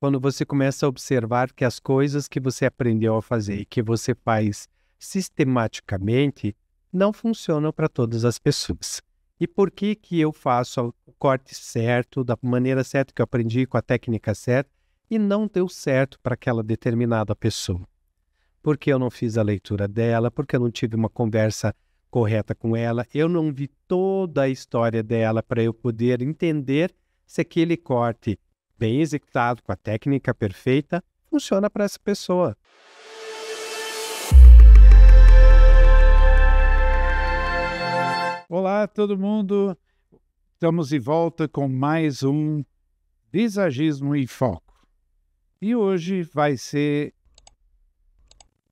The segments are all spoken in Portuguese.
quando você começa a observar que as coisas que você aprendeu a fazer e uhum. que você faz sistematicamente não funcionam para todas as pessoas. E por que que eu faço o corte certo, da maneira certa que eu aprendi, com a técnica certa, e não deu certo para aquela determinada pessoa? Porque eu não fiz a leitura dela, porque eu não tive uma conversa correta com ela, eu não vi toda a história dela para eu poder entender se aquele corte bem executado, com a técnica perfeita, funciona para essa pessoa. Olá, todo mundo. Estamos de volta com mais um Visagismo em Foco. E hoje vai ser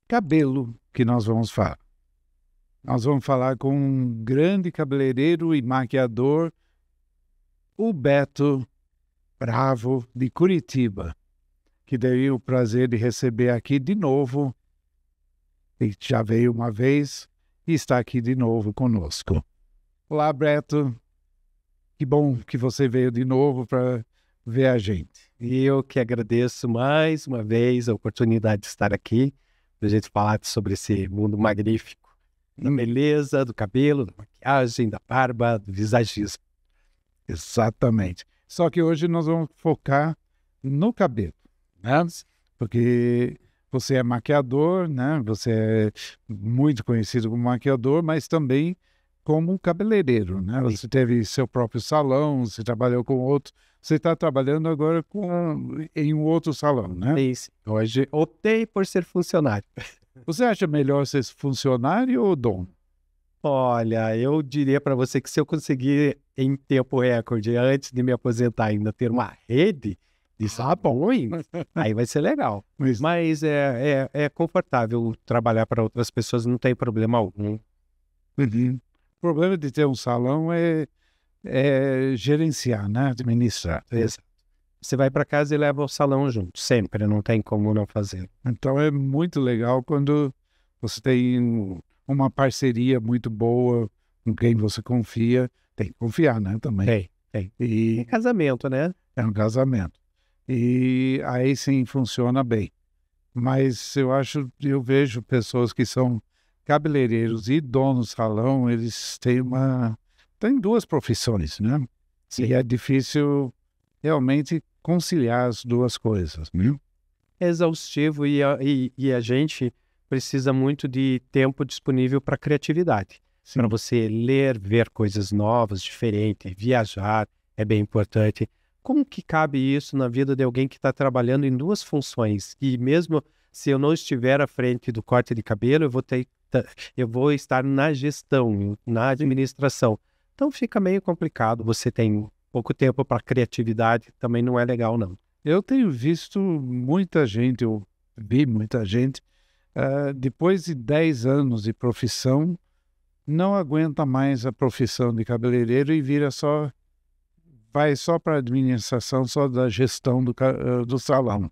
cabelo que nós vamos falar. Nós vamos falar com um grande cabeleireiro e maquiador, o Beto Bravo de Curitiba, que dei o prazer de receber aqui de novo. E já veio uma vez e está aqui de novo conosco. Olá, Breto. Que bom que você veio de novo para ver a gente. E eu que agradeço mais uma vez a oportunidade de estar aqui, para a gente falar sobre esse mundo magnífico da hum. beleza, do cabelo, da maquiagem, da barba, do visagismo. Exatamente. Só que hoje nós vamos focar no cabelo, né? Porque você é maquiador, né? Você é muito conhecido como maquiador, mas também como um cabeleireiro, né? Você teve seu próprio salão, você trabalhou com outro, você está trabalhando agora com em um outro salão, né? Isso. Hoje optei por ser funcionário. Você acha melhor ser funcionário ou dono? Olha, eu diria para você que se eu conseguir em tempo recorde, antes de me aposentar ainda, ter uma rede de é sabões, aí vai ser legal. Isso. Mas é, é, é, confortável trabalhar para outras pessoas, não tem problema algum. Uhum. O problema de ter um salão é, é gerenciar, né? administrar. É Exato. Você vai para casa e leva o salão junto, sempre, não tem como não fazer. Então é muito legal quando você tem uma parceria muito boa com quem você confia. Tem que confiar, né? Também. Tem, tem. E... É casamento, né? É um casamento. E aí sim funciona bem. Mas eu acho, eu vejo pessoas que são cabeleireiros e donos de salão, eles têm uma. Tem duas profissões, né? Sim. E é difícil realmente conciliar as duas coisas, viu? é Exaustivo e a, e, e a gente precisa muito de tempo disponível para criatividade. Para você ler, ver coisas novas, diferentes, viajar, é bem importante. Como que cabe isso na vida de alguém que está trabalhando em duas funções? E mesmo se eu não estiver à frente do corte de cabelo, eu vou, ter, eu vou estar na gestão, na administração. Então fica meio complicado. Você tem pouco tempo para criatividade, também não é legal, não. Eu tenho visto muita gente, eu vi muita gente ah, depois de 10 anos de profissão, não aguenta mais a profissão de cabeleireiro e vira só vai só para a administração, só da gestão do, ah, do salão.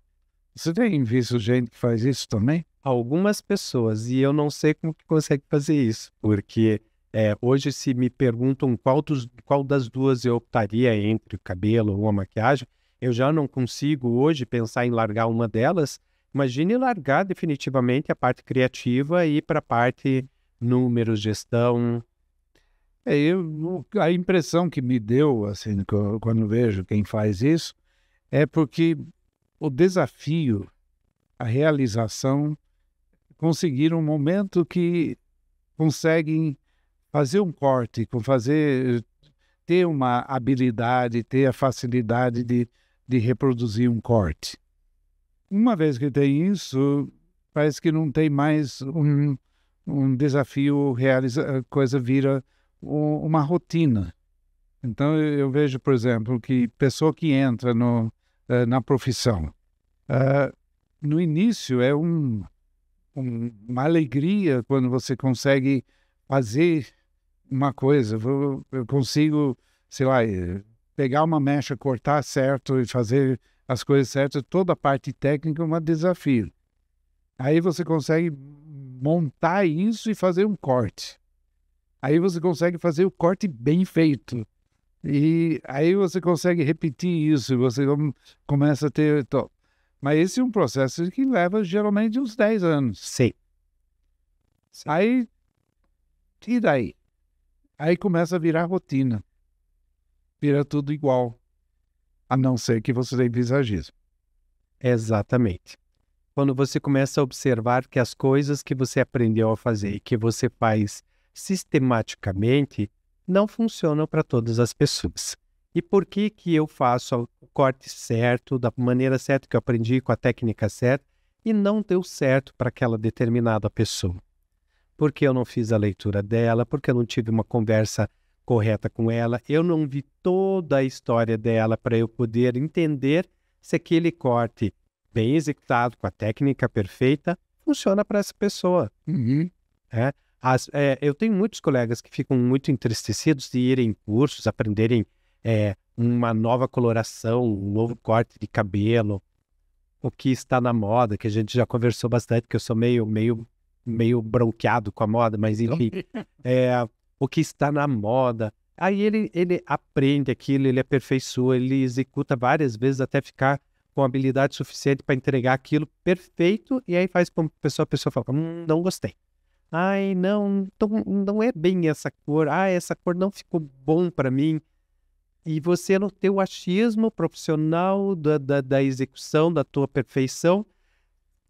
Você tem visto gente que faz isso também? Algumas pessoas, e eu não sei como que consegue fazer isso, porque é, hoje se me perguntam qual, dos, qual das duas eu optaria entre o cabelo ou a maquiagem, eu já não consigo hoje pensar em largar uma delas, Imagine largar definitivamente a parte criativa e ir para a parte números, gestão. É, eu, a impressão que me deu, assim, quando vejo quem faz isso, é porque o desafio, a realização, conseguir um momento que conseguem fazer um corte, fazer ter uma habilidade, ter a facilidade de, de reproduzir um corte uma vez que tem isso, parece que não tem mais um, um desafio, realiza, a coisa vira uma rotina. Então eu vejo, por exemplo, que pessoa que entra no, eh, na profissão, uh, no início é um, um, uma alegria quando você consegue fazer uma coisa. Eu, eu consigo, sei lá, eh, pegar uma mecha, cortar certo e fazer as coisas certas, toda a parte técnica é um desafio. Aí você consegue montar isso e fazer um corte. Aí você consegue fazer o corte bem feito. E aí você consegue repetir isso, você começa a ter. Mas esse é um processo que leva geralmente uns 10 anos. Sim. Sim. Aí. E daí? Aí começa a virar rotina. Vira tudo igual a não ser que você tenha visagismo. Exatamente. Quando você começa a observar que as coisas que você aprendeu a fazer e que você faz sistematicamente não funcionam para todas as pessoas. E por que que eu faço o corte certo, da maneira certa que eu aprendi, com a técnica certa, e não deu certo para aquela determinada pessoa? Porque eu não fiz a leitura dela, porque eu não tive uma conversa correta com ela. Eu não vi toda a história dela para eu poder entender se aquele corte bem executado, com a técnica perfeita, funciona para essa pessoa. Uhum. É? As, é, eu tenho muitos colegas que ficam muito entristecidos de irem em cursos, aprenderem é, uma nova coloração, um novo corte de cabelo, o que está na moda, que a gente já conversou bastante, que eu sou meio, meio, meio bronqueado com a moda, mas então. enfim. é, o que está na moda. Aí ele, ele aprende aquilo, ele aperfeiçoa, ele executa várias vezes até ficar com habilidade suficiente para entregar aquilo perfeito, e aí faz com que a pessoa, a pessoa fala, hum, não gostei. Ai, não, então não é bem essa cor. Ah, essa cor não ficou bom para mim. E você não tem o achismo profissional da, da, da execução, da tua perfeição.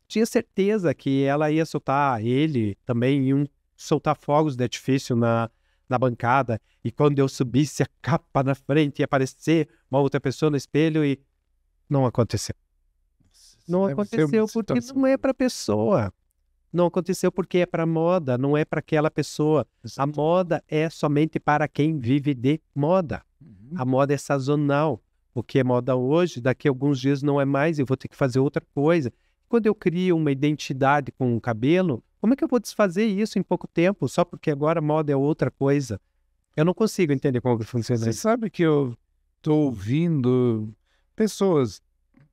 Tinha certeza que ela ia soltar ele também, um soltar fogos de artifício na, na bancada, e quando eu subisse a capa na frente e aparecer uma outra pessoa no espelho e não aconteceu. Não aconteceu porque não é para pessoa. Não aconteceu porque é para moda, não é para aquela pessoa. A moda é somente para quem vive de moda. Uhum. A moda é sazonal. O que é moda hoje, daqui a alguns dias não é mais, eu vou ter que fazer outra coisa. Quando eu crio uma identidade com o cabelo, como é que eu vou desfazer isso em pouco tempo só porque agora moda é outra coisa? Eu não consigo entender como que funciona Você isso. Você sabe que eu tô ouvindo pessoas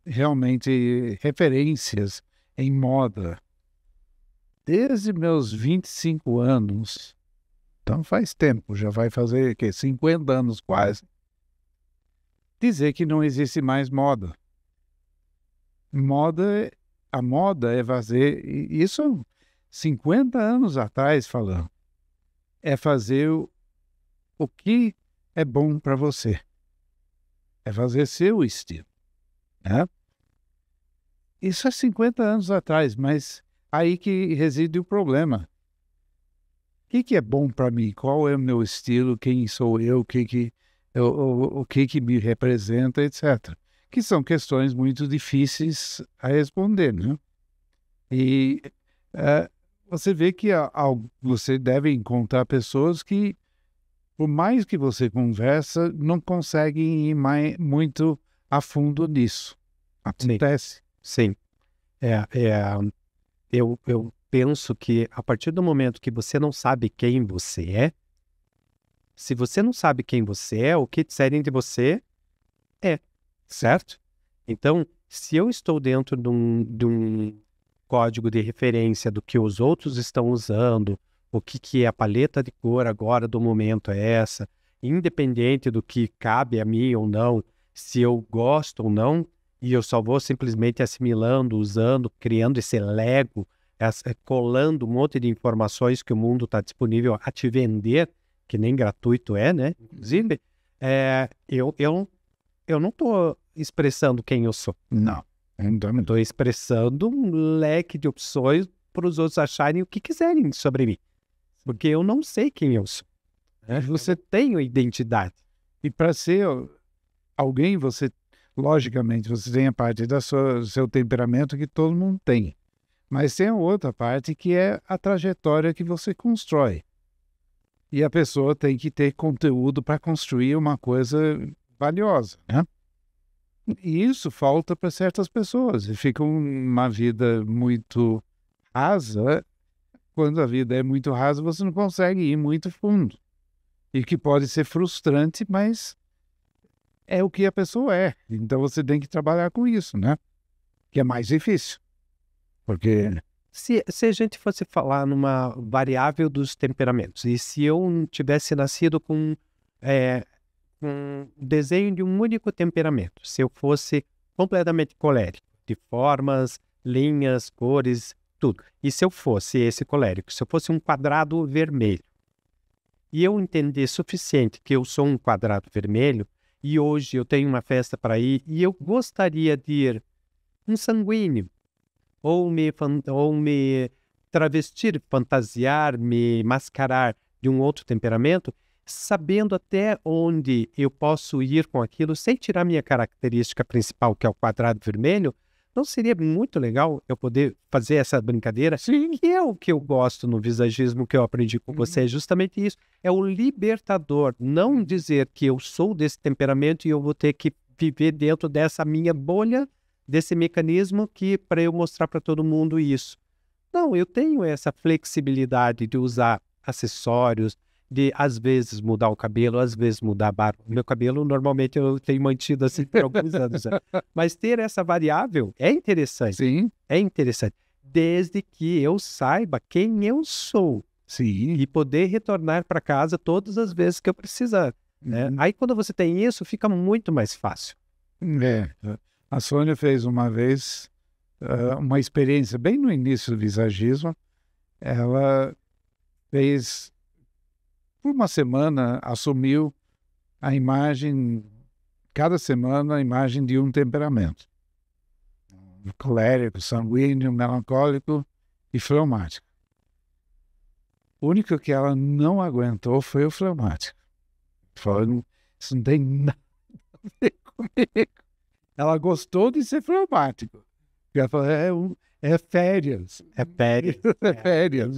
realmente referências em moda desde meus 25 anos. Então faz tempo, já vai fazer que 50 anos quase. Dizer que não existe mais moda. Moda, a moda é fazer isso 50 anos atrás falando, é fazer o, o que é bom para você. É fazer seu estilo. Né? Isso há é 50 anos atrás, mas aí que reside o problema. O que, que é bom para mim? Qual é o meu estilo? Quem sou eu? O que, que, eu, o, o que, que me representa, etc. Que são questões muito difíceis a responder. Né? E uh, você vê que a, a, você deve encontrar pessoas que, por mais que você conversa, não conseguem ir mais, muito a fundo nisso. Acontece. Sim. Sim. É, é, eu, eu penso que a partir do momento que você não sabe quem você é, se você não sabe quem você é, o que disserem de você é, certo? Então, se eu estou dentro de um, de um código de referência do que os outros estão usando, o que, que é a paleta de cor agora do momento é essa, independente do que cabe a mim ou não, se eu gosto ou não, e eu só vou simplesmente assimilando, usando, criando esse lego, essa, eh, colando um monte de informações que o mundo está disponível a te vender, que nem gratuito é, né? Inclusive, é, eu, eu, eu não estou expressando quem eu sou. Não. Estou expressando um leque de opções para os outros acharem o que quiserem sobre mim. Porque eu não sei quem eu sou. É. Você tem uma identidade. E para ser alguém, você, logicamente, você tem a parte do seu temperamento que todo mundo tem. Mas tem a outra parte que é a trajetória que você constrói. E a pessoa tem que ter conteúdo para construir uma coisa valiosa. Né? E isso falta para certas pessoas e fica uma vida muito rasa. Quando a vida é muito rasa, você não consegue ir muito fundo. E que pode ser frustrante, mas é o que a pessoa é. Então você tem que trabalhar com isso, né? Que é mais difícil. Porque. Se, se a gente fosse falar numa variável dos temperamentos, e se eu tivesse nascido com é, um desenho de um único temperamento. Se eu fosse completamente colérico, de formas, linhas, cores, tudo. E se eu fosse esse colérico, se eu fosse um quadrado vermelho, e eu entender suficiente que eu sou um quadrado vermelho, e hoje eu tenho uma festa para ir, e eu gostaria de ir um sanguíneo, ou me, ou me travestir, fantasiar, me mascarar de um outro temperamento, sabendo até onde eu posso ir com aquilo, sem tirar minha característica principal, que é o quadrado vermelho, não seria muito legal eu poder fazer essa brincadeira? Sim. Que é o que eu gosto no visagismo que eu aprendi com uhum. você, é justamente isso. É o libertador, não uhum. dizer que eu sou desse temperamento e eu vou ter que viver dentro dessa minha bolha, desse mecanismo que para eu mostrar para todo mundo isso. Não, eu tenho essa flexibilidade de usar acessórios, de às vezes mudar o cabelo, às vezes mudar a barba. Meu cabelo normalmente eu tenho mantido assim por alguns anos. Mas ter essa variável é interessante. Sim. É interessante. Desde que eu saiba quem eu sou. Sim. E poder retornar para casa todas as vezes que eu precisar. Né? Uhum. Aí quando você tem isso, fica muito mais fácil. É. A Sônia fez uma vez uh, uma experiência bem no início do visagismo. Ela fez por uma semana, assumiu a imagem, cada semana, a imagem de um temperamento. Colérico, sanguíneo, melancólico e fleumático. O único que ela não aguentou foi o fleumático. Falou, isso não tem nada a ver comigo. Ela gostou de ser fleumático. Ela falou, é, um, é férias. É férias. É férias.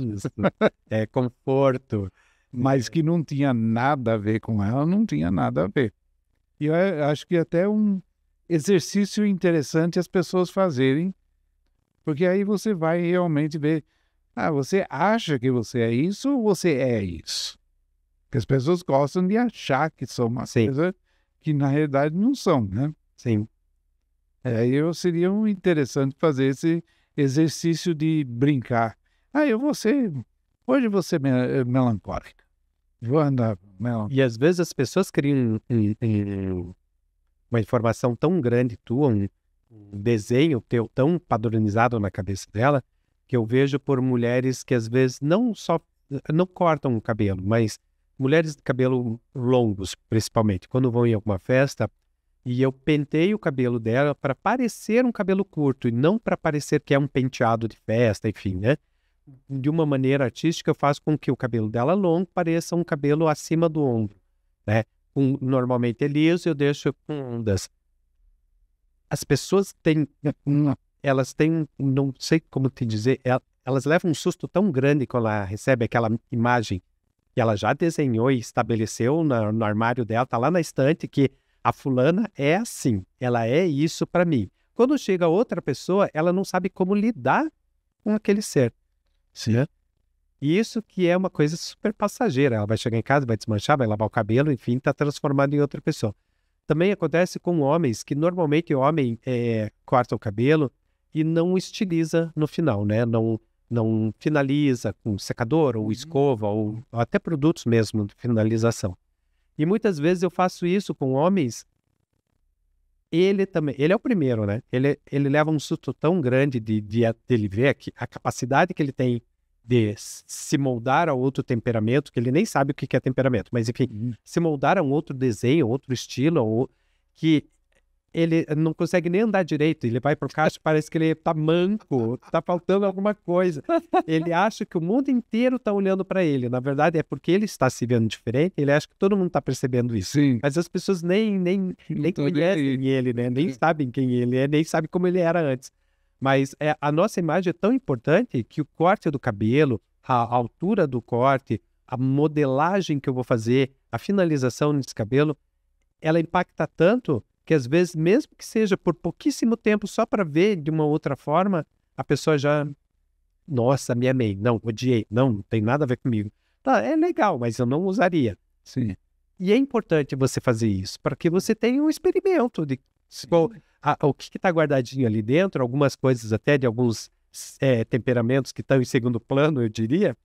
É, é conforto mas uhum. que não tinha nada a ver com ela, não tinha nada a ver. E eu eh, acho que até um exercício interessante as pessoas fazerem, porque aí você vai realmente ver, ah, você acha que você é isso ou você é isso? Porque as pessoas gostam de achar que são uma Sim. coisa que na realidade não são, né? Sim. Aí é, eu seria um interessante fazer esse exercício de brincar. Ah, eu vou ser Hoje você é eh, melancólica. Vou andar melancólica. E às vezes as pessoas criam uma informação tão grande tua, um, um desenho teu tão padronizado na cabeça dela, que eu vejo por mulheres que às vezes não só não cortam o cabelo, mas mulheres de cabelo longos, principalmente, quando vão em alguma festa, e eu pentei o cabelo dela para parecer um cabelo curto e não para parecer que é um penteado de festa, enfim, né? de uma maneira artística, faz com que o cabelo dela longo pareça um cabelo acima do ombro, né? Um, normalmente é liso, eu deixo com ondas. As pessoas têm, elas têm, não sei como te dizer, é, elas levam um susto tão grande quando ela recebe aquela imagem que ela já desenhou e estabeleceu no, no armário dela, tá lá na estante, que a fulana é assim, ela é isso para mim. Quando chega outra pessoa, ela não sabe como lidar com aquele ser. Sim. Né? E isso que é uma coisa super passageira. Ela vai chegar em casa, vai desmanchar, vai lavar o cabelo, enfim, está transformada em outra pessoa. Também acontece com homens, que normalmente o homem é, corta o cabelo e não estiliza no final, né? Não, não finaliza com secador ou uhum. escova ou até produtos mesmo de finalização. E muitas vezes eu faço isso com homens ele também, ele é o primeiro, né? Ele, ele leva um susto tão grande de, de, ele ver que a capacidade que ele tem de se moldar a outro temperamento, que ele nem sabe o que é temperamento, mas enfim, uhum. se moldar a um outro desenho, outro estilo, ou, que ele não consegue nem andar direito, ele vai pro caixa, parece que ele tá manco, tá faltando alguma coisa. Ele acha que o mundo inteiro tá olhando para ele. Na verdade, é porque ele está se vendo diferente, ele acha que todo mundo tá percebendo isso. Sim. Mas as pessoas nem, nem, nem conhecem nem ele, né? Nem é. sabem quem ele é, nem sabem como ele era antes. Mas é, a nossa imagem é tão importante que o corte do cabelo, a altura do corte, a modelagem que eu vou fazer, a finalização desse cabelo, ela impacta tanto que às vezes, mesmo que seja por pouquíssimo tempo, só para ver de uma outra forma, a pessoa já, nossa, me amei, não, odiei, não, não tem nada a ver comigo. Tá, é legal, mas eu não usaria. Sim. E é importante você fazer isso, para que você tenha um experimento de qual, a, o que está guardadinho ali dentro, algumas coisas até de alguns é, temperamentos que estão em segundo plano, eu diria,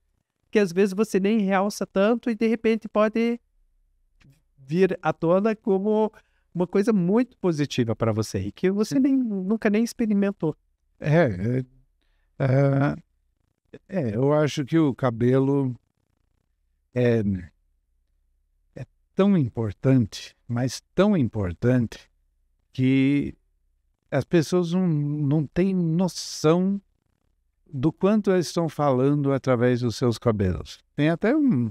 que às vezes você nem realça tanto e de repente pode vir à tona como uma coisa muito positiva para você e que você hum. nem, nunca nem experimentou. É, é, é, é, eu acho que o cabelo é, é tão importante, mas tão importante, que as pessoas não, não têm noção do quanto elas estão falando através dos seus cabelos. Tem até um,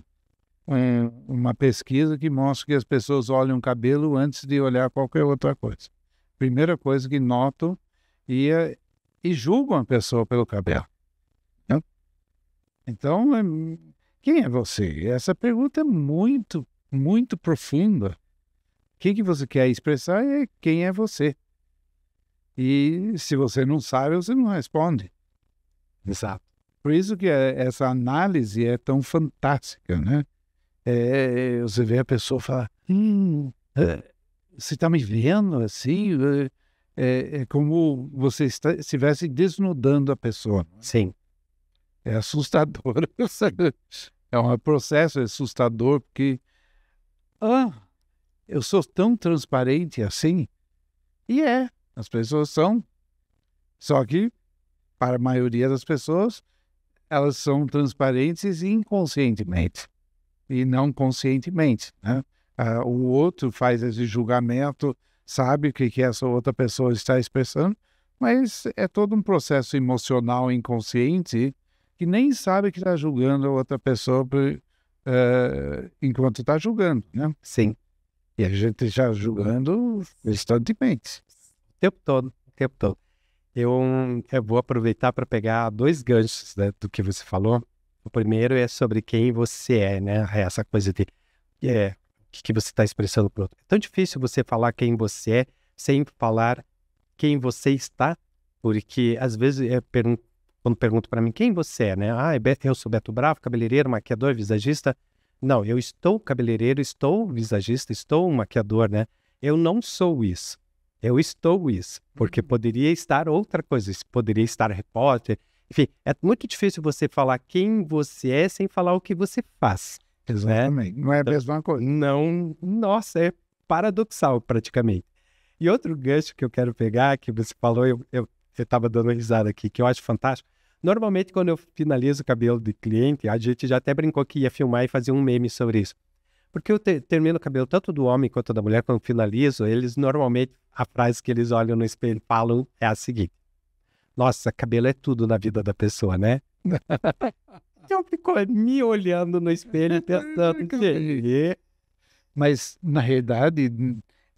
uma pesquisa que mostra que as pessoas olham o cabelo antes de olhar qualquer outra coisa. Primeira coisa que notam e, eh, e julgam a pessoa pelo cabelo. Né? Então, é, quem é você? Essa pergunta é muito, muito profunda. O que, que você quer expressar é quem é você. E se você não sabe, você não responde. Exato. Por isso que eh, essa análise é tão fantástica, né? É, você vê a pessoa falar, hum, é, você está me vendo assim? É, é, é, como você está, estivesse desnudando a pessoa. Sim. É assustador. É um processo é assustador, porque ah, eu sou tão transparente assim. E é, as pessoas são. Só que, para a maioria das pessoas, elas são transparentes inconscientemente e não conscientemente. Né? Ah, o outro faz esse julgamento, sabe o que, que essa outra pessoa está expressando, mas é todo um processo emocional inconsciente que nem sabe que está julgando a outra pessoa por, uh, enquanto está julgando. Né? Sim. E a gente está julgando constantemente. O tempo todo, o tempo todo. Eu, eu vou aproveitar para pegar dois ganchos né, do que você falou. O primeiro é sobre quem você é, né? É essa coisa de é, o que, que você está expressando para outro. É tão difícil você falar quem você é sem falar quem você está, porque às vezes é pergun quando pergunto para mim quem você é, né? Ah, é eu sou Beto Bravo, cabeleireiro, maquiador, visagista. Não, eu estou cabeleireiro, estou visagista, estou maquiador, né? Eu não sou isso. Eu estou isso, porque uhum. poderia estar outra coisa. Poderia estar repórter, enfim, é muito difícil você falar quem você é sem falar o que você faz. Né? Exatamente. Né? Não é a então, mesma coisa. Não, nossa, é paradoxal praticamente. E outro gancho que eu quero pegar, que você falou, eu, eu, eu dando risada aqui, que eu acho fantástico. Normalmente, quando eu finalizo o cabelo de cliente, a gente já até brincou que ia filmar e fazer um meme sobre isso. Porque eu te, termino o cabelo tanto do homem quanto da mulher, quando finalizo, eles normalmente, a frase que eles olham no espelho falam é a seguinte: nossa, cabelo é tudo na vida da pessoa, né? eu ficou me olhando no espelho pensando que... Mas, na realidade,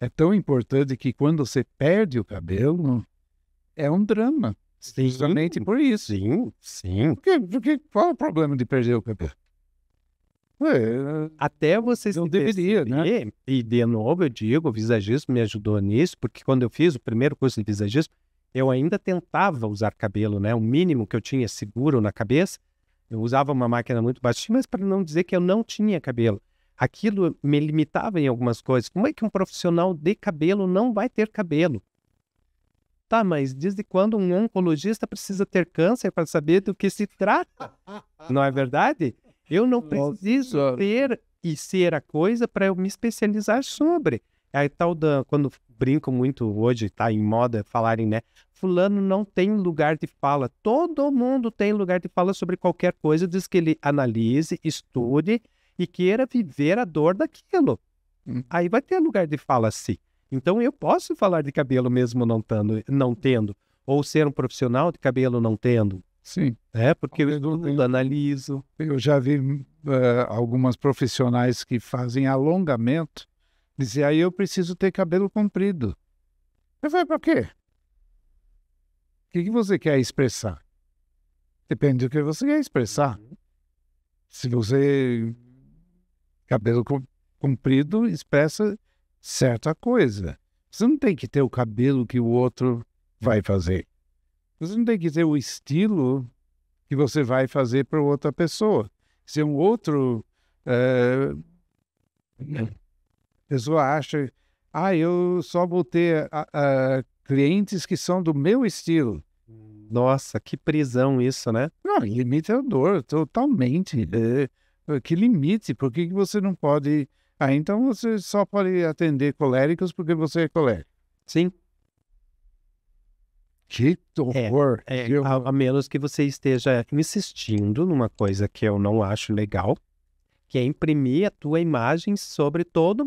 é tão importante que quando você perde o cabelo, é um drama. Sim, justamente por isso. Sim, sim. Porque, porque qual é o problema de perder o cabelo? É, Até você não se deveria, né? E, de novo, eu digo, o visagismo me ajudou nisso, porque quando eu fiz o primeiro curso de visagismo, eu ainda tentava usar cabelo, né? O mínimo que eu tinha seguro na cabeça. Eu usava uma máquina muito baixinha, mas para não dizer que eu não tinha cabelo. Aquilo me limitava em algumas coisas. Como é que um profissional de cabelo não vai ter cabelo? Tá, mas desde quando um oncologista precisa ter câncer para saber do que se trata? Não é verdade? Eu não preciso ter e ser a coisa para eu me especializar sobre. Aí tal da quando brinco muito hoje, tá em moda falarem, né? Fulano não tem lugar de fala. Todo mundo tem lugar de fala sobre qualquer coisa, diz que ele analise, estude e queira viver a dor daquilo. Hum. Aí vai ter lugar de fala sim. Então eu posso falar de cabelo mesmo não, tando, não tendo, ou ser um profissional de cabelo não tendo. Sim. É, porque eu, eu estudo, eu, analiso. Eu já vi uh, algumas profissionais que fazem alongamento Dizia, aí eu preciso ter cabelo comprido. Eu falei, para quê? O que, que você quer expressar? Depende do que você quer expressar. Uhum. Se você. Cabelo comprido expressa certa coisa. Você não tem que ter o cabelo que o outro vai fazer. Você não tem que ter o estilo que você vai fazer para outra pessoa. Se um outro. Eh, a pessoa acha, ah, eu só vou ter a, a, clientes que são do meu estilo. Nossa, que prisão isso, né? Não, limitador, é totalmente. É, é, que limite, por que você não pode... Ah, então você só pode atender coléricos porque você é colérico. Sim. Que horror! É, é, a, a, menos que você esteja insistindo numa coisa que eu não acho legal, que é imprimir a tua imagem sobre todo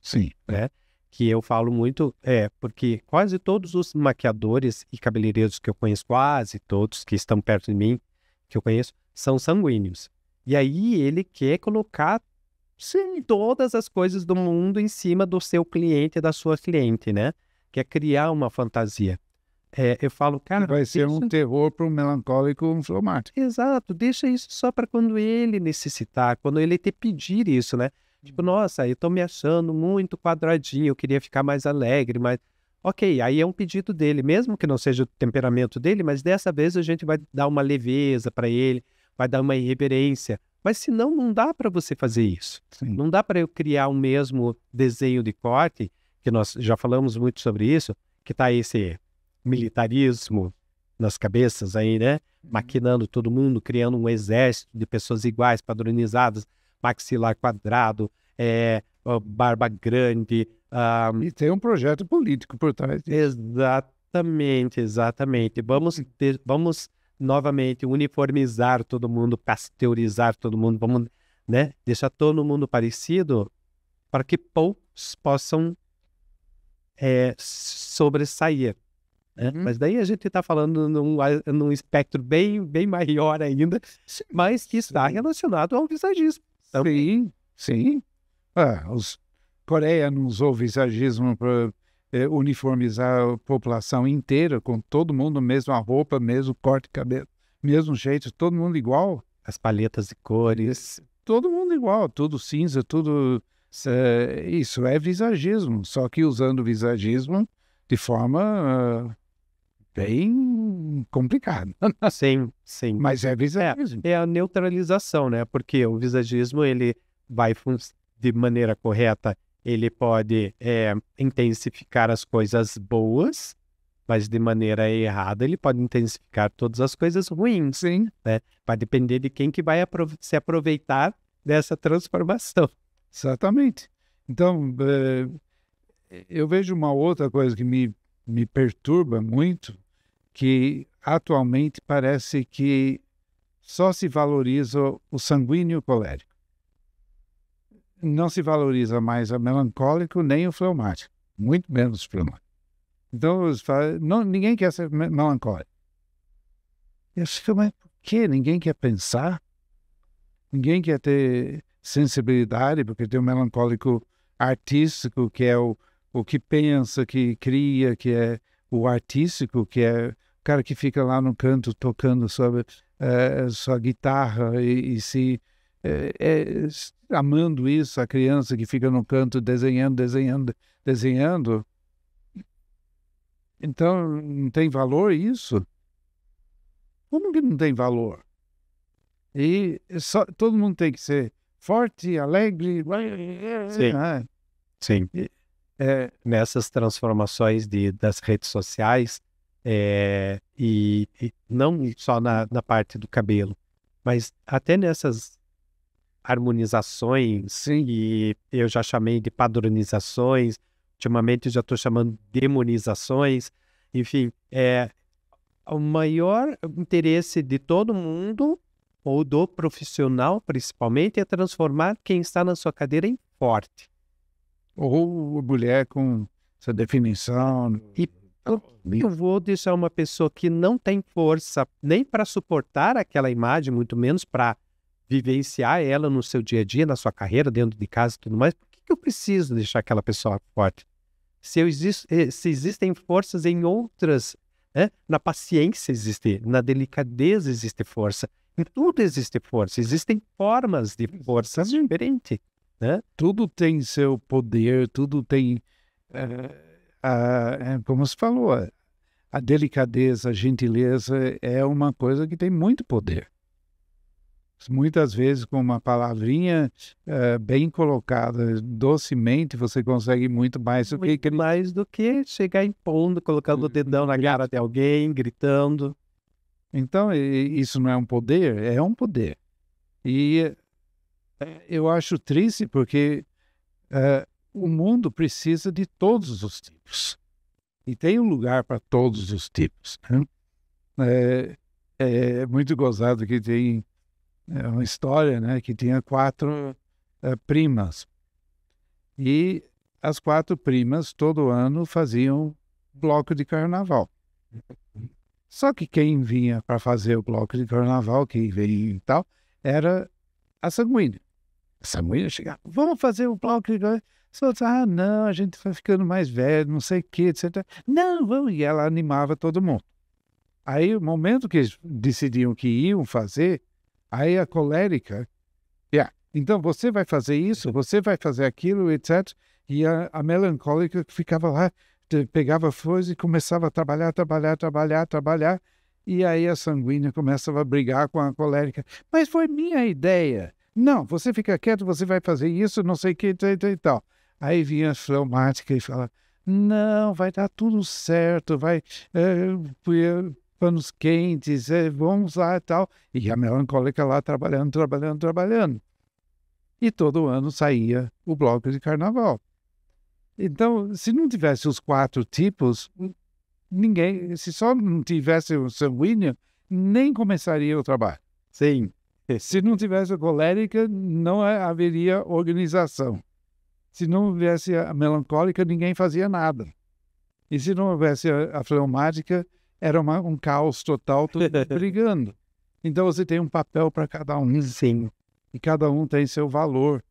Sim. Né? Que eu falo muito, é, porque quase todos os maquiadores e cabeleireiros que eu conheço, quase todos que estão perto de mim, que eu conheço, são sanguíneos. E aí ele quer colocar sim, todas as coisas do mundo em cima do seu cliente, da sua cliente, né? Quer criar uma fantasia. É, eu falo, cara. Vai ser um terror para um melancólico um fleumático. Exato, deixa isso só para quando ele necessitar, quando ele te pedir isso, né? Tipo, nossa, eu tô me achando muito quadradinho, eu queria ficar mais alegre, mas. Ok, aí é um pedido dele, mesmo que não seja o temperamento dele, mas dessa vez a gente vai dar uma leveza para ele, vai dar uma irreverência. Mas senão não dá para você fazer isso. Sim. Não dá para eu criar o mesmo desenho de corte, que nós já falamos muito sobre isso, que tá esse militarismo nas cabeças aí, né? Uhum. Maquinando todo mundo, criando um exército de pessoas iguais, padronizadas maxilar quadrado, é, barba grande. Um... E tem um projeto político por trás. Exatamente, exatamente. Vamos, ter, vamos novamente uniformizar todo mundo, pasteurizar todo mundo, vamos né, deixar todo mundo parecido para que poucos possam é, sobressair. Né? Uhum. Mas daí a gente está falando num, num espectro bem, bem maior ainda, mas que está relacionado ao visagismo. Também. Sim, sim. Ah, os Coreia não usou visagismo para eh, uniformizar a população inteira, com todo mundo mesma roupa, mesmo corte de cabelo, mesmo jeito, todo mundo igual. As paletas de cores. Todo mundo igual, tudo cinza, tudo. Eh, isso é visagismo, só que usando visagismo de forma uh, bem complicado. Sim, sim. Mas é, é visagismo. É, é a neutralização, né? Porque o visagismo, ele vai de maneira correta, ele pode é, intensificar as coisas boas, mas de maneira errada ele pode intensificar todas as coisas ruins. Sim. Né? Vai depender de quem que vai aprov se aproveitar dessa transformação. Exatamente. Então, eh, eu vejo uma outra coisa que me, me perturba muito, que atualmente parece que só se valoriza o sanguíneo colérico. Não se valoriza mais o melancólico nem o fleumático, muito menos o fleumático. Então, não, ninguém quer ser melancólico. Eu fico, mas por que ninguém quer pensar? Ninguém quer ter sensibilidade, porque tem o melancólico artístico, que é o, o que pensa, que cria, que é o artístico, que é o cara que fica lá no canto tocando sobre é, sua guitarra e, e se eh, é, é, amando isso, a criança que fica no canto desenhando, desenhando, desenhando. Então, não tem valor isso? Como que não tem valor? E só, todo mundo tem que ser forte, alegre. Sim. Né? Sim. É, Nessas transformações de, das redes sociais, é, e, e, não só na, na parte do cabelo, mas até nessas harmonizações, e eu já chamei de padronizações, ultimamente já estou chamando de demonizações, enfim, é, o maior interesse de todo mundo, ou do profissional principalmente, é transformar quem está na sua cadeira em forte. Ou mulher com essa definição. E então, eu, vou deixar uma pessoa que não tem força nem para suportar aquela imagem, muito menos para vivenciar ela no seu dia a dia, na sua carreira, dentro de casa e tudo mais. Por que, que eu preciso deixar aquela pessoa forte? Se, existo, eh, se existem forças em outras, né? na paciência existe, na delicadeza existe força, em tudo existe força, existem formas de forças diferentes. Né? Tudo tem seu poder, tudo tem. Eh, a, é, como se falou, a delicadeza, a gentileza é uma coisa que tem muito poder. Muitas vezes, com uma palavrinha uh, bem colocada, docemente, você consegue muito mais do muito que. Mais do que chegar impondo, colocando o dedão na cara de alguém, gritando. Então, isso não é um poder? É um poder. E é, eu acho triste porque uh, o mundo precisa de todos os tipos. E tem um lugar para todos os tipos. Né? É, é, muito gozado que tem é, uma história né, que tinha quatro é, primas. E as quatro primas, todo ano, faziam bloco de carnaval. Só que quem vinha para fazer o bloco de carnaval, quem veio e tal, era a sanguínea. A sanguínea chegava, vamos fazer o bloco de carnaval ah, não, a gente vai ficando mais velho, não sei o quê, etc. Não, vamos. E ela animava todo mundo. Aí, o momento que eles decidiam que iam fazer, aí a colérica, yeah, então você vai fazer isso, uhum. você vai fazer aquilo, etc. E a, a melancólica ficava lá, pegava força e começava a trabalhar, trabalhar, trabalhar, trabalhar. E aí a sanguínea começava a brigar com a colérica. Mas foi minha ideia. Não, você fica quieto, você vai fazer isso, não sei o que, etc tal. Aí vinha a fleumática e falava: não, vai dar tudo certo, vai. É, panos quentes, é, vamos lá e tal. E a melancólica lá trabalhando, trabalhando, trabalhando. E todo ano saía o bloco de carnaval. Então, se não tivesse os quatro tipos, ninguém, se só não tivesse o sanguíneo, nem começaria o trabalho. Sim. Se não tivesse a colérica, não haveria organização. Se não houvesse a melancólica, ninguém fazia nada. E se não houvesse a, a fleumática, era uma, um caos total, tudo brigando. Então você tem um papel para cada um. Sim. E cada um tem seu valor.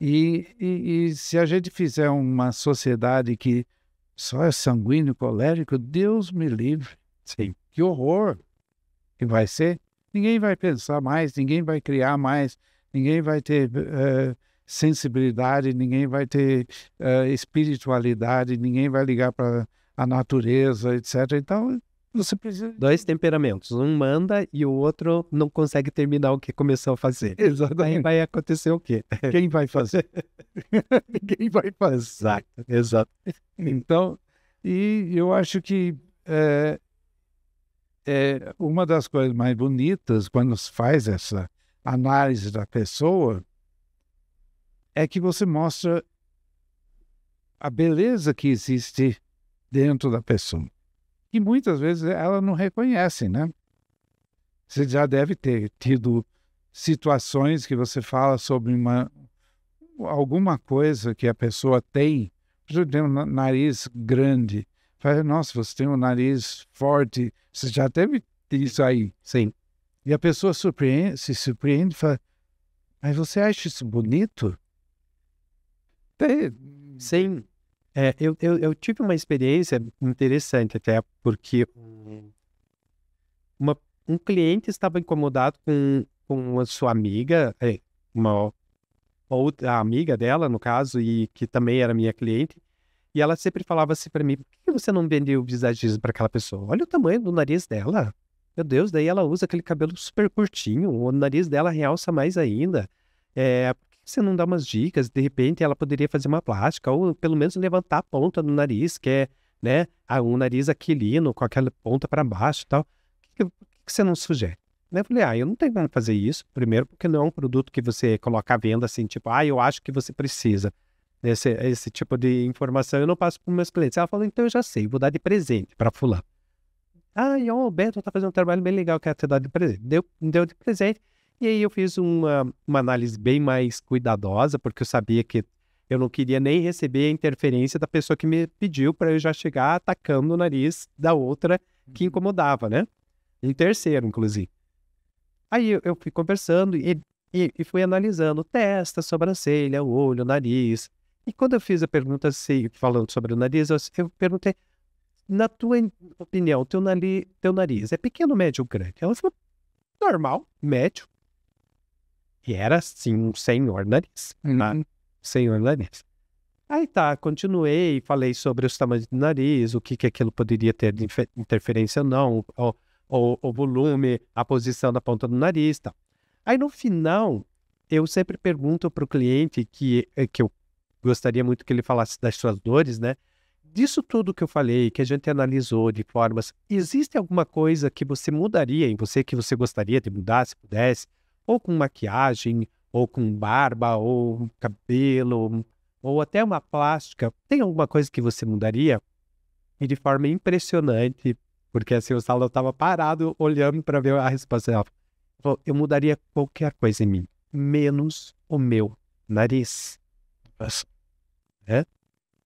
E, e, e, se a gente fizer uma sociedade que só é sanguíneo, colérico, Deus me livre. Sim. Que horror que vai ser. Ninguém vai pensar mais, ninguém vai criar mais, ninguém vai ter uh, sensibilidade, ninguém vai ter uh, espiritualidade, ninguém vai ligar para a natureza, etc. Então, você precisa. Dois temperamentos. Um manda e o outro não consegue terminar o que começou a fazer. Exatamente. Aí vai acontecer o quê? Quem vai fazer? Ninguém vai fazer. Exato, exato. Então, e eu acho que é, é uma das coisas mais bonitas quando se faz essa análise da pessoa é que você mostra a beleza que existe dentro da pessoa. E muitas vezes ela não reconhece, né? Você já deve ter tido situações que você fala sobre uma, alguma coisa que a pessoa tem. Você tem um nariz grande. Fala, nossa, você tem um nariz forte. Você já teve isso aí. Sim. E a pessoa surpreende, se surpreende e fala, mas você acha isso bonito? Sim. É, eu, eu, eu, tive uma experiência interessante até, porque uma, um cliente estava incomodado com, com a sua amiga, é, uma outra amiga dela, no caso, e que também era minha cliente, e ela sempre falava assim para mim: por que você não vendeu o visagismo para aquela pessoa? Olha o tamanho do nariz dela. Meu Deus, daí ela usa aquele cabelo super curtinho, o nariz dela realça mais ainda. É, você não dá umas dicas? De repente ela poderia fazer uma plástica, ou pelo menos levantar a ponta do nariz, que é né, o nariz aquilino, com aquela ponta para baixo e tal. O que, que, você não sugere? Né, eu falei, ah, eu não tenho como fazer isso. Primeiro, porque não é um produto que você coloca à venda assim, tipo, ah, eu acho que você precisa. Esse, esse tipo de informação eu não passo para meus clientes. Ela falou, então eu já sei, vou dar de presente para fulano. Ah, e o Alberto está fazendo um trabalho bem legal, quero te dar de presente. Deu, deu de presente. E aí eu fiz uma, uma análise bem mais cuidadosa, porque eu sabia que eu não queria nem receber a interferência da pessoa que me pediu para eu já chegar atacando o nariz da outra que uhum. incomodava, né? Um terceiro, inclusive. Aí eu, eu fui conversando e, e, e, fui analisando testa, sobrancelha, o olho, nariz. E quando eu fiz a pergunta assim, falando sobre o nariz, eu, eu perguntei, na tua opinião, teu, nari, teu nariz é pequeno, médio ou grande? Ela falou, normal, médio. E era, sim, um senhor nariz. Tá? Uhum. Senhor nariz. Aí tá, continuei, falei sobre os tamanhos do nariz, o que, que aquilo poderia ter de interferência ou não, o, o, o volume, a posição da ponta do nariz. Tá. Aí no final, eu sempre pergunto para o cliente que, eh, que eu gostaria muito que ele falasse das suas dores, né? Disso tudo que eu falei, que a gente analisou de formas, existe alguma coisa que você mudaria em você, que você gostaria de mudar, se pudesse? ou com maquiagem, ou com barba, ou cabelo, ou até uma plástica, tem alguma coisa que você mudaria? E de forma impressionante, porque assim o Saulo estava parado olhando para ver a resposta dela. Falou, eu mudaria qualquer coisa em mim, menos o meu nariz. É?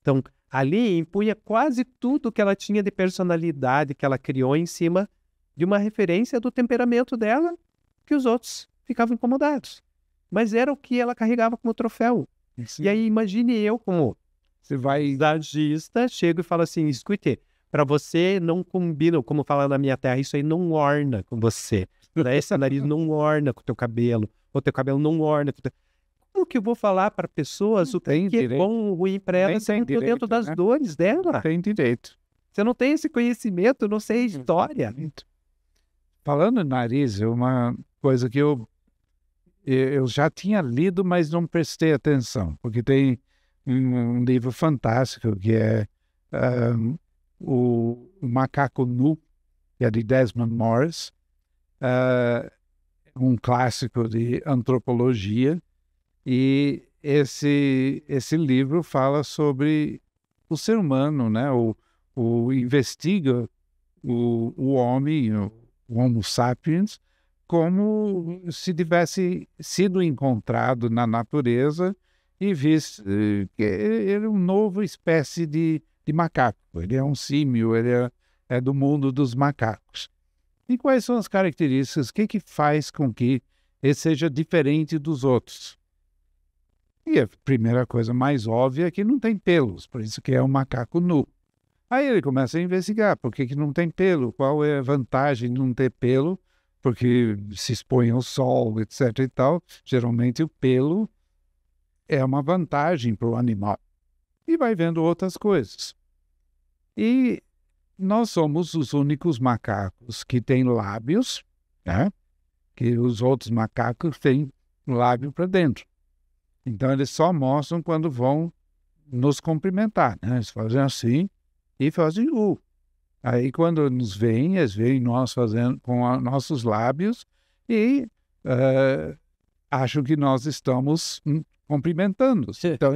Então, ali impunha quase tudo que ela tinha de personalidade que ela criou em cima de uma referência do temperamento dela que os outros ficavam incomodados. Mas era o que ela carregava como troféu. Sim. E aí imagine eu como você vai sagista, chego e falo assim, escute, para você não combina, como fala na minha terra, isso aí não orna com você. Né? Esse nariz não orna com o teu cabelo, o teu cabelo não orna com teu... Como que eu vou falar para pessoas o que é direito. é bom ou ruim para elas dentro direito, das né? dores dela? tem direito. Você não tem esse conhecimento, não sei a história. Falando em nariz, uma coisa que eu eu já tinha lido, mas não prestei atenção, porque tem um, um livro fantástico que é um, o, o Macaco Nu, que é de Desmond Morris, uh, um clássico de antropologia, e esse, esse livro fala sobre o ser humano, né? o, o investiga o, o homem, o, o Homo sapiens, como se tivesse sido encontrado na natureza e visto que ele é uma nova espécie de, de macaco. Ele é um símio, ele é, é, do mundo dos macacos. E quais são as características? O que, que faz com que ele seja diferente dos outros? E a primeira coisa mais óbvia é que não tem pelos, por isso que é um macaco nu. Aí ele começa a investigar por que, que não tem pelo, qual é a vantagem de não ter pelo porque se expõem ao sol, etc. e tal, geralmente o pelo é uma vantagem para o animal. E vai vendo outras coisas. E nós somos os únicos macacos que têm lábios, né? que os outros macacos têm lábio para dentro. Então eles só mostram quando vão nos cumprimentar. Né? Eles fazem assim e fazem u. Uh. Aí, quando nos veem, eles veem nós fazendo com a, nossos lábios e uh, acham que nós estamos hum, cumprimentando. Então,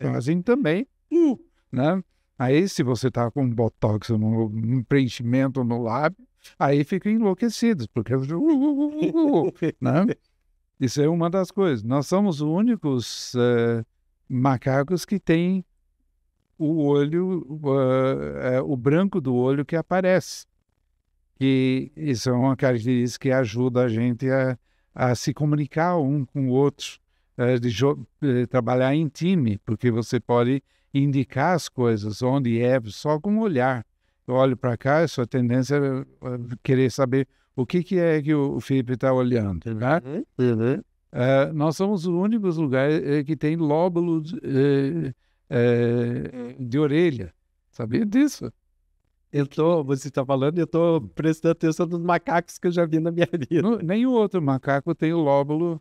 fazem também. Uh, né? Aí, se você está com botox, no, um preenchimento no lábio, aí ficam enlouquecidos, porque. Uh, uh, uh, uh né? Isso é uma das coisas. Nós somos os únicos eh, macacos que têm o olho, uh, é o branco do olho que aparece. E isso é uma característica que ajuda a gente a, a se comunicar um com o outro, uh, de, de trabalhar em time, porque você pode indicar as coisas onde é só com o olhar. Eu olho para cá, a sua tendência é, é querer saber o que, que é que o Felipe está olhando. Né? Uhum. Uhum. Uh, nós somos os únicos lugares que tem lóbulos é, de orelha. Sabia disso? Eu tô, você está falando, eu estou prestando atenção nos macacos que eu já vi na minha vida. Não, nenhum outro macaco tem o lóbulo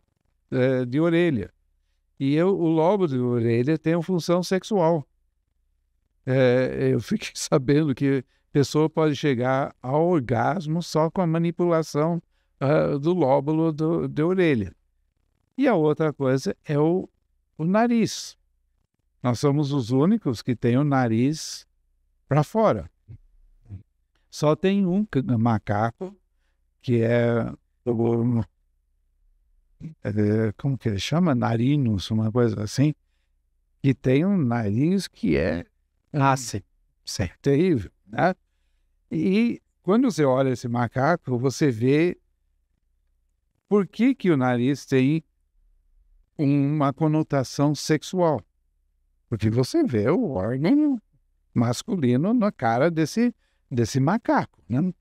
é, de orelha. E eu, o lóbulo de orelha tem uma função sexual. É, eu fiquei sabendo que a pessoa pode chegar ao orgasmo só com a manipulação uh, do lóbulo do, de orelha. E a outra coisa é o, o nariz. Nós somos os únicos que tem o nariz para fora. Só tem um macaco que é, é, como que ele chama? Narinos, uma coisa assim, que tem um nariz que é ah, sim. sim. terrível, né? E quando você olha esse macaco, você vê por que, que o nariz tem uma conotação sexual. Porque você vê o órgão masculino na cara desse, desse macaco. Né?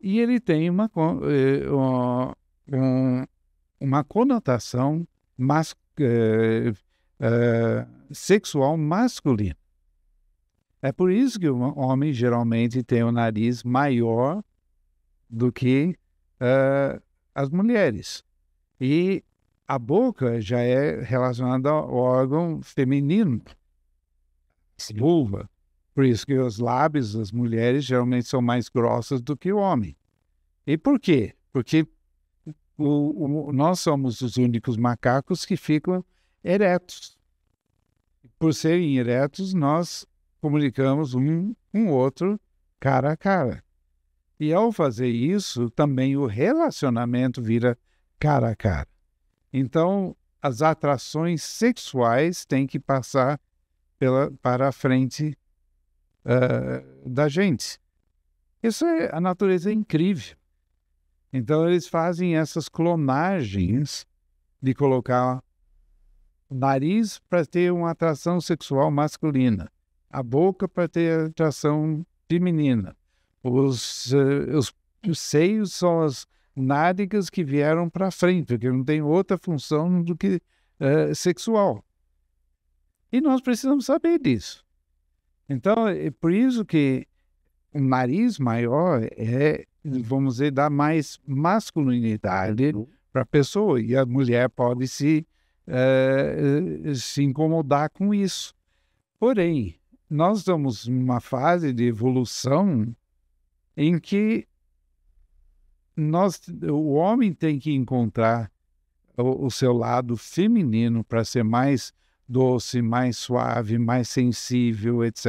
E ele tem uma, eh, uma conotação mas, é, é, sexual masculina. É por isso que o homem geralmente tem o um nariz maior do que uh, as mulheres. E a boca já é relacionada ao órgão feminino, vulva. Por isso que os lábios das mulheres geralmente são mais grossos do que o homem. E por quê? Porque o, o, nós somos os únicos macacos que ficam eretos. Por serem eretos, nós comunicamos um com um outro cara a cara. E ao fazer isso, também o relacionamento vira cara a cara. Então, as atrações sexuais têm que passar pela, para a frente uh, da gente. Isso é a natureza é incrível. Então, eles fazem essas clonagens de colocar nariz para ter uma atração sexual masculina, a boca para ter atração feminina, os, uh, os, os seios são as nádegas que vieram para frente, porque não tem outra função do que uh, sexual. E nós precisamos saber disso. Então, é por isso que o nariz maior é, vamos dizer, dá mais masculinidade uhum. para a pessoa, e a mulher pode se, uh, se incomodar com isso. Porém, nós estamos numa fase de evolução em que nós, o homem tem que encontrar o, o seu lado feminino para ser mais doce, mais suave, mais sensível, etc.,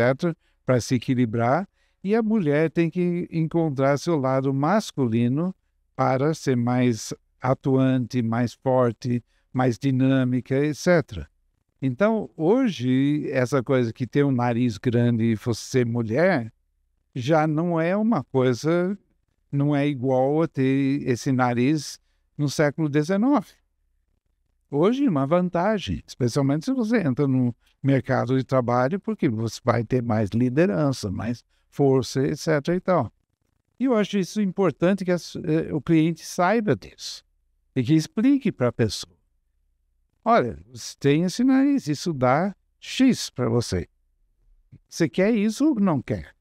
para se equilibrar. E a mulher tem que encontrar seu lado masculino para ser mais atuante, mais forte, mais dinâmica, etc. Então, hoje, essa coisa que ter um nariz grande e você ser mulher já não é uma coisa não é igual a ter esse nariz no século XIX. Hoje, uma vantagem, especialmente se você entra no mercado de trabalho, porque você vai ter mais liderança, mais força, etc. E tal. E eu acho isso importante que as, eh, o cliente saiba disso e que explique para a pessoa. Olha, você tem esse nariz, isso dá X para você. Você quer isso ou não quer?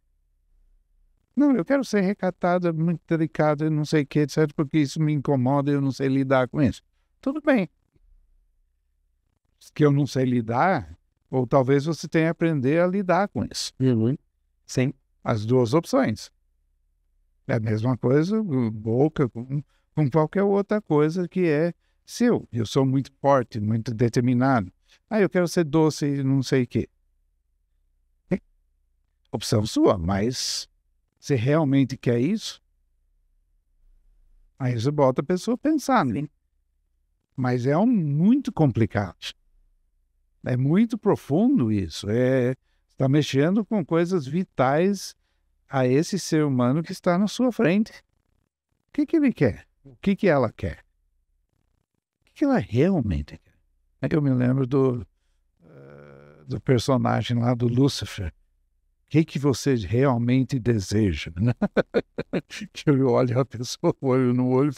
Não, eu quero ser recatada, muito delicada, não sei o que, etc., porque isso me incomoda, eu não sei lidar com isso. Tudo bem. Que eu não sei lidar, ou talvez você tenha que aprender a lidar com isso. Uhum. Sim. As duas opções. É a mesma coisa, boca, com, com qualquer outra coisa que é seu. Eu sou muito forte, muito determinado. Ah, eu quero ser doce e não sei o quê. É opção sua, mas você realmente quer isso? Aí você bota a pessoa pensando. Né? Sim. Mas é um, muito complicado. É muito profundo isso. É está mexendo com coisas vitais a esse ser humano que está na sua frente. O que, que ele quer? O que, que ela quer? O que, que ela realmente quer? É eu me lembro do, eh, do personagem lá do Lúcifer que, que você realmente deseja? Né? que eu olho a pessoa, olho no olho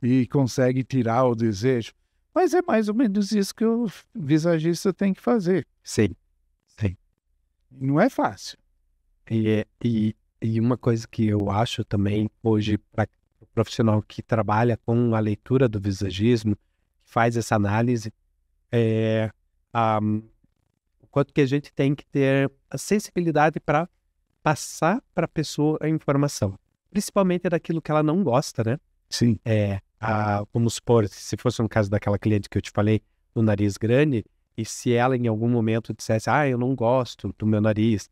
e consegue tirar o desejo. Mas é mais ou menos isso que o visagista tem que fazer. Sim, sim. Não é fácil. E, é, e, e uma coisa que eu acho também hoje para o profissional que trabalha com a leitura do visagismo, que faz essa análise, é, um, quanto que a gente tem que ter a sensibilidade para passar para a pessoa a informação, principalmente daquilo que ela não gosta, né? Sim. É, a, vamos supor, se fosse no caso daquela cliente que eu te falei, do nariz grande, e se ela em algum momento dissesse, ah, eu não gosto do meu nariz,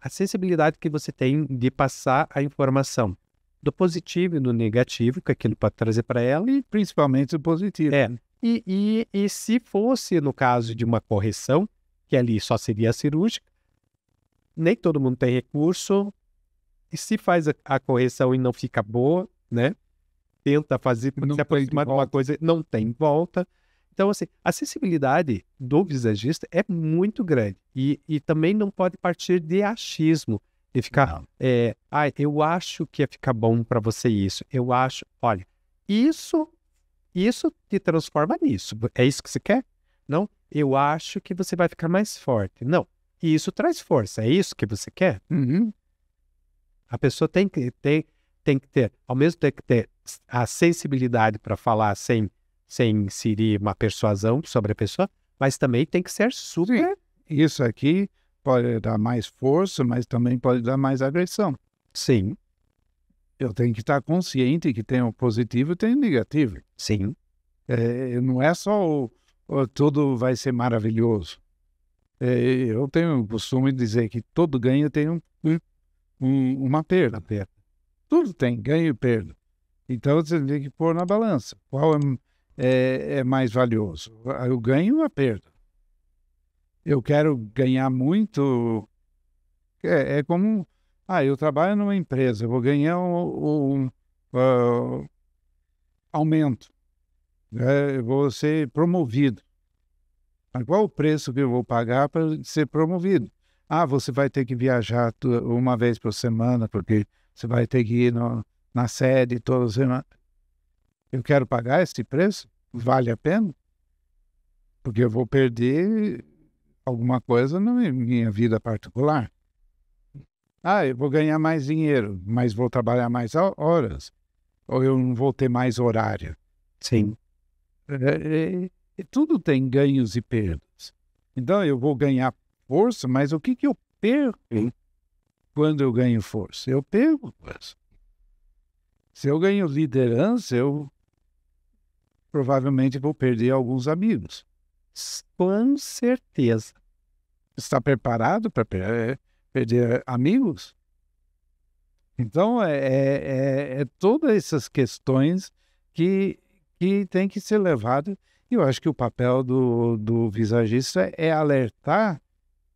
a sensibilidade que você tem de passar a informação do positivo e do negativo que aquilo pode trazer para ela. E principalmente o positivo. É. Né? E, e, e se fosse no caso de uma correção, que ali só seria a cirúrgica. Nem todo mundo tem recurso. E se faz a, a correção e não fica boa, né? Tenta fazer, não se aproximar de uma coisa, não tem volta. Então, assim, a sensibilidade do visagista é muito grande. E, e também não pode partir de achismo. De ficar, é, ah, eu acho que ia ficar bom para você isso. Eu acho, olha, isso, isso te transforma nisso. É isso que você quer? Não, eu acho que você vai ficar mais forte. Não, e isso traz força. É isso que você quer? Uhum. A pessoa tem que, tem, tem que ter, ao mesmo tempo que ter a sensibilidade para falar sem, sem inserir uma persuasão sobre a pessoa, mas também tem que ser super. Sim. Isso aqui pode dar mais força, mas também pode dar mais agressão. Sim. Eu tenho que estar consciente que tem o positivo e tem o negativo. Sim. É, não é só o, tudo vai ser maravilhoso. É, eu tenho o costume de dizer que todo ganho tem um, um, uma perda, perda. Tudo tem ganho e perda. Então você tem que pôr na balança qual é, é, é mais valioso, o ganho ou a perda. Eu quero ganhar muito. É, é como. Ah, eu trabalho numa empresa, eu vou ganhar um, um, um aumento né, vou ser promovido. qual o preço que eu vou pagar para ser promovido? Ah, você vai ter que viajar uma vez por semana, porque você vai ter que ir no, na sede toda semana. Eu quero pagar esse preço? Vale a pena? Porque eu vou perder alguma coisa na minha vida particular. Ah, eu vou ganhar mais dinheiro, mas vou trabalhar mais horas. Ou eu não vou ter mais horário. Sim. É, é, é, tudo tem ganhos e perdas. Então, eu vou ganhar força, mas o que, que eu perco quando eu ganho força? Eu perco força. Se eu ganho liderança, eu provavelmente vou perder alguns amigos. Com certeza. Está preparado para per é, perder amigos? Então, é, é, é, é, todas essas questões que que tem que ser levado. E eu acho que o papel do, do visagista é alertar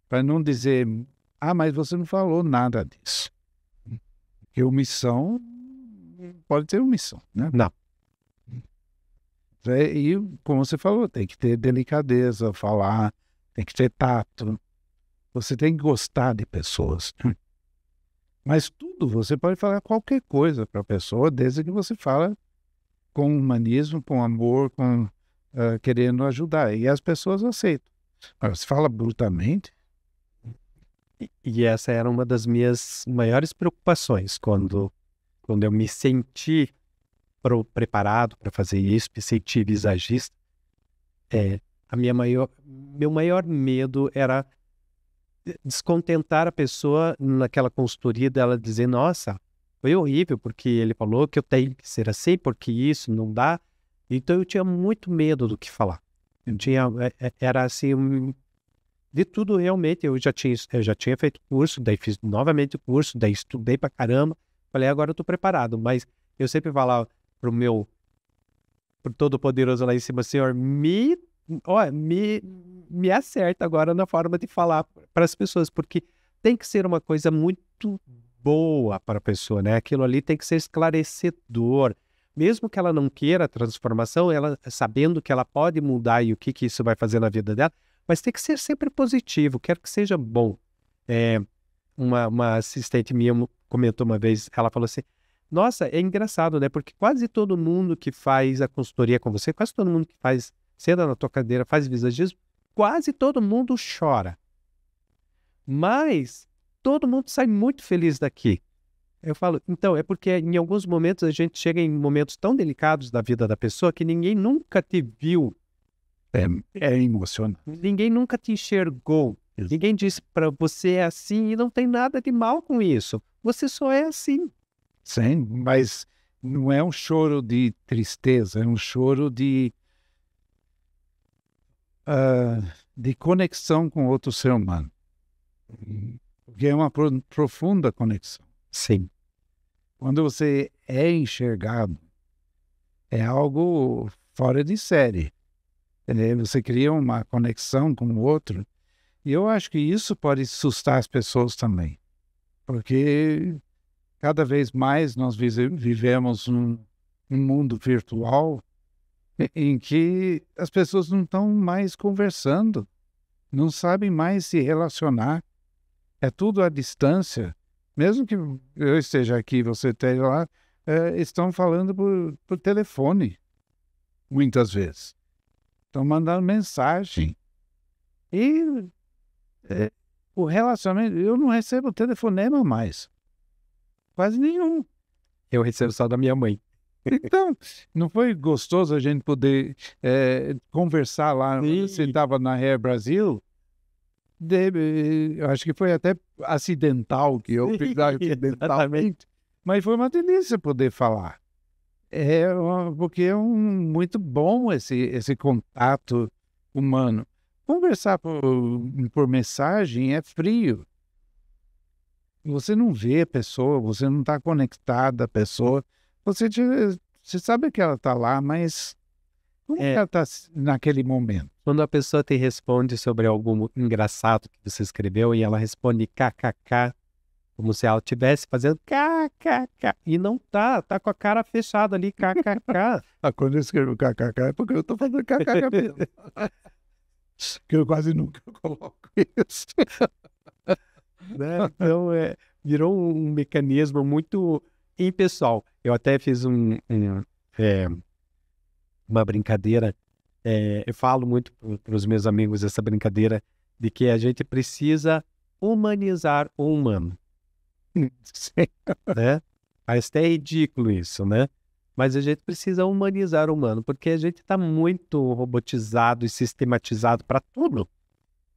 para não dizer, ah, mas você não falou nada disso. Porque omissão pode ter omissão, né? Não. É, e, como você falou, tem que ter delicadeza, falar, tem que ter tato. Você tem que gostar de pessoas. Mas tudo, você pode falar qualquer coisa para a pessoa, desde que você fala com humanismo, com amor, com uh, querendo ajudar. E as pessoas aceitam. Mas você fala brutamente. E, e essa era uma das minhas maiores preocupações quando, quando eu me senti pro, preparado para fazer isso, me senti visagista. É, a minha maior, meu maior medo era descontentar a pessoa naquela consultoria dela dizer, nossa, foi horrível, porque ele falou que eu tenho que ser assim, porque isso não dá. Então eu tinha muito medo do que falar. Eu tinha, é, é, era assim, de tudo realmente. Eu já tinha, eu já tinha feito curso, daí fiz novamente o curso, daí estudei pra caramba. Falei, agora eu tô preparado. Mas eu sempre falava pro meu, pro todo poderoso lá em cima, senhor, me, ó, me, me acerta agora na forma de falar para as pessoas, porque tem que ser uma coisa muito boa para a pessoa, né? Aquilo ali tem que ser esclarecedor. Mesmo que ela não queira a transformação, ela sabendo que ela pode mudar e o que, que isso vai fazer na vida dela, mas tem que ser sempre positivo, quero que seja bom. É, uma, uma assistente minha comentou uma vez, ela falou assim, nossa, é engraçado, né? Porque quase todo mundo que faz a consultoria com você, quase todo mundo que faz sendo na tua cadeira, faz visagismo, quase todo mundo chora. Mas todo mundo sai muito feliz daqui. Eu falo, então, é porque em alguns momentos a gente chega em momentos tão delicados da vida da pessoa que ninguém nunca te viu. É, é emocionante. Ninguém nunca te enxergou. Isso. Ninguém disse para você é assim e não tem nada de mal com isso. Você só é assim. Sim, mas não é um choro de tristeza, é um choro de. Uh, de conexão com outro ser humano porque é uma pro, profunda conexão. Sim. Quando você é enxergado, é algo fora de série. Você cria uma conexão com o outro. E eu acho que isso pode assustar as pessoas também, porque cada vez mais nós vivemos um, um mundo virtual em que as pessoas não estão mais conversando, não sabem mais se relacionar. É tudo à distância. Mesmo que eu esteja aqui e você esteja lá, é, estão falando por, por telefone, muitas vezes. Estão mandando mensagem. E é, o relacionamento, eu não recebo telefonema mais. Quase nenhum. Eu recebo só da minha mãe. Então, não foi gostoso a gente poder é, conversar lá? Sim. Você estava na Ré Brasil? de, eu acho que foi até acidental que eu fiz acidentalmente, mas foi uma delícia poder falar. É porque é um, muito bom esse, esse contato humano. Conversar por, por mensagem é frio. Você não vê a pessoa, você não está conectada à pessoa. Você, te, você sabe que ela está lá, mas como é. ela está naquele momento? Quando a pessoa te responde sobre algo engraçado que você escreveu e ela responde kkk, como se ela estivesse fazendo kkk, e não tá, tá com a cara fechada ali, kkk. ah, quando eu escrevo kkk é porque eu tô fazendo kkk mesmo. que eu quase nunca coloco isso. né? Então, é, virou um mecanismo muito impessoal. Eu até fiz um, um é, uma brincadeira é, eu falo muito para os meus amigos essa brincadeira de que a gente precisa humanizar o humano. né? Parece até ridículo isso, né? Mas a gente precisa humanizar o humano, porque a gente está muito robotizado e sistematizado para tudo.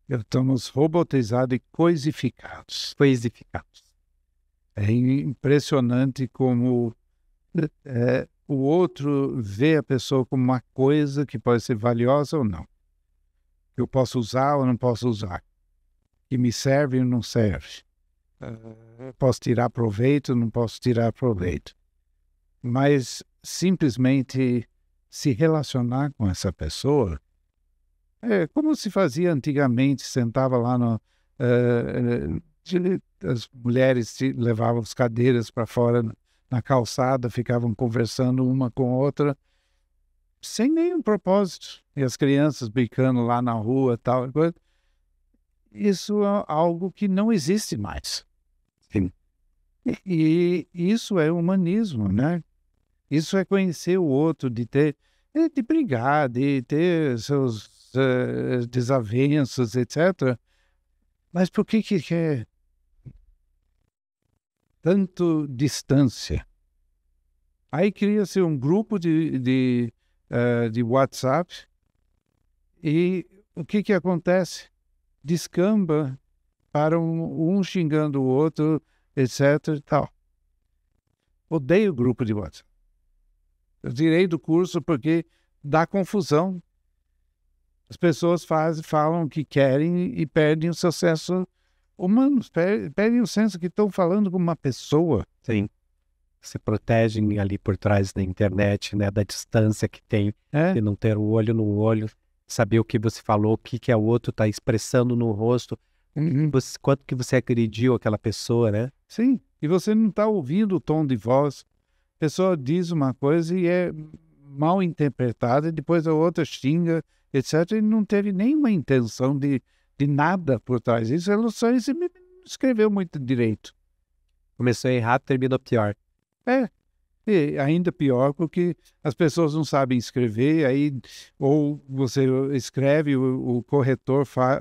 Estamos robotizados e coisificados. Coisificados. É impressionante como é, o outro vê a pessoa como uma coisa que pode ser valiosa ou não. Que eu posso usar ou não posso usar. Que me serve ou não serve. posso tirar proveito ou não posso tirar proveito. Mas simplesmente se relacionar com essa pessoa é como se fazia antigamente, sentava lá no. Uh, as mulheres levavam as cadeiras para fora né? na calçada, ficavam conversando uma com outra, sem nenhum propósito. E as crianças brincando lá na rua, tal Isso é algo que não existe mais. Sim. E, e isso é humanismo, né? Isso é conhecer o outro, de ter, de brigar, de ter seus uh, desavenças, etc. Mas por que que quer é tanto distância. Aí cria-se um grupo de, de, uh, de WhatsApp e o que, que acontece? Descamba para um, um xingando o outro, etc. E tal. Odeio o grupo de WhatsApp. Eu tirei do curso porque dá confusão. As pessoas faz, falam o que querem e perdem o sucesso humanos, perdem o senso que estão falando com uma pessoa. Sim. Se protegem ali por trás da internet, né? Da distância que tem, é? de não ter o olho no olho, saber o que você falou, o que, que é o outro está expressando no rosto, uhum. você, quanto que você agrediu aquela pessoa, né? Sim, e você não está ouvindo o tom de voz. A pessoa diz uma coisa e é mal interpretada, e depois a outra xinga, etc. E não teve nenhuma intenção de de nada por trás disso. Ele só escreveu muito direito. Começou errado, terminou pior. É, e ainda pior porque as pessoas não sabem escrever, aí ou você escreve, o, o corretor fa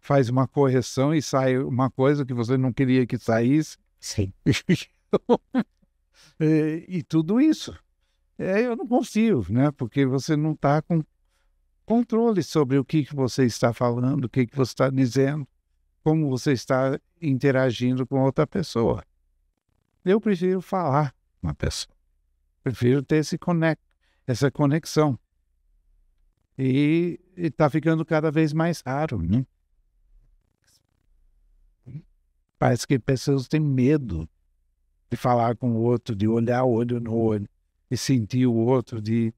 faz uma correção e sai uma coisa que você não queria que saísse. Sim. e, e, tudo isso. É, eu não consigo, né? Porque você não está com controle sobre o que, que você está falando, o que, que você está dizendo, como você está interagindo com outra pessoa. Eu prefiro falar com a pessoa. Prefiro ter esse connect, essa conexão. E está ficando cada vez mais raro, né? Parece que pessoas têm medo de falar com o outro, de olhar o olho no olho, de sentir o outro, de